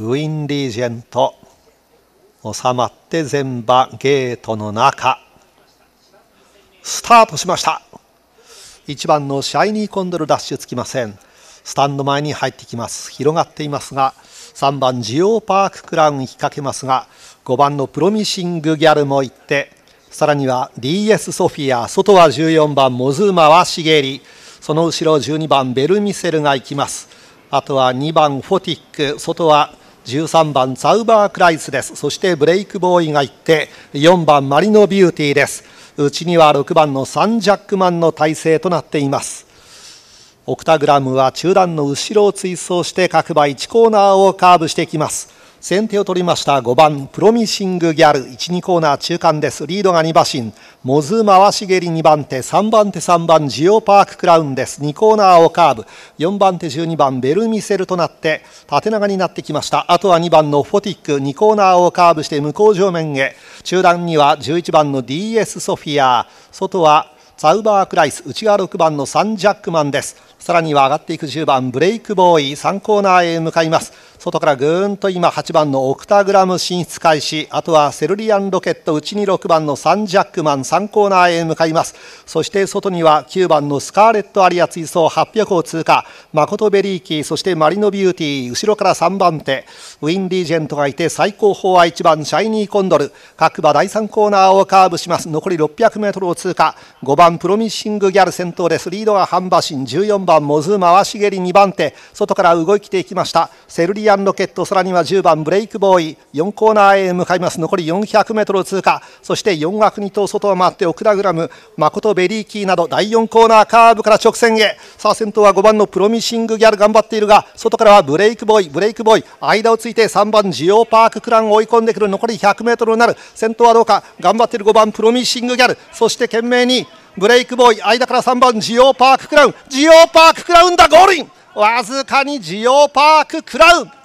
ウィンリージェント収まって全場ゲートの中スタートしました1番のシャイニーコンドルダッシュつきませんスタンド前に入ってきます広がっていますが3番ジオパーククラウン引っ掛けますが5番のプロミシングギャルも行ってさらには DS ソフィア外は14番モズーマはシゲリその後ろ12番ベルミセルが行きますあとは2番フォティック外は13番ザウバー・クライスですそしてブレイクボーイが行って4番マリノ・ビューティーですうちには6番のサン・ジャックマンの体制となっていますオクタグラムは中段の後ろを追走して各馬1コーナーをカーブしていきます先手を取りました5番プロミシングギャル12コーナー中間ですリードが2馬身モズ回し蹴り2番手3番手3番ジオパーククラウンです2コーナーをカーブ4番手12番ベルミセルとなって縦長になってきましたあとは2番のフォティック2コーナーをカーブして向こう上面へ中段には11番の DS ソフィア外はサウバークライス内側6番のサンジャックマンですさらには上がっていく10番ブレイクボーイ3コーナーへ向かいます外からぐーんと今8番のオクタグラム進出開始あとはセルリアンロケット内に6番のサンジャックマン3コーナーへ向かいますそして外には9番のスカーレットアリア追走800を通過マコトベリーキーそしてマリノビューティー後ろから3番手ウィン・ィージェントがいて最高峰は1番シャイニーコンドル各馬第3コーナーをカーブします残り 600m を通過5番プロミッシングギャル先頭ですリードが半馬身14番モズ回し蹴り2番手外から動いていきましたセルリアアンロケット、さらには10番ブレイクボーイ、4コーナーへ向かいます。残り400メートルを通過。そして4枠2頭外を回ってオクラグラム、誠ベリーキーなど第4コーナーカーブから直線へ。さあ先頭は5番のプロミシングギャル頑張っているが、外からはブレイクボーイ、ブレイクボーイ、間をついて3番ジオパーククランを追い込んでくる。残り100メートルになる。先頭はどうか。頑張っている5番プロミシングギャル。そして懸命にブレイクボーイ、間から3番ジオパーククラウン。ジオパーククラウンだ、ゴールインわずかにジオパーククラウン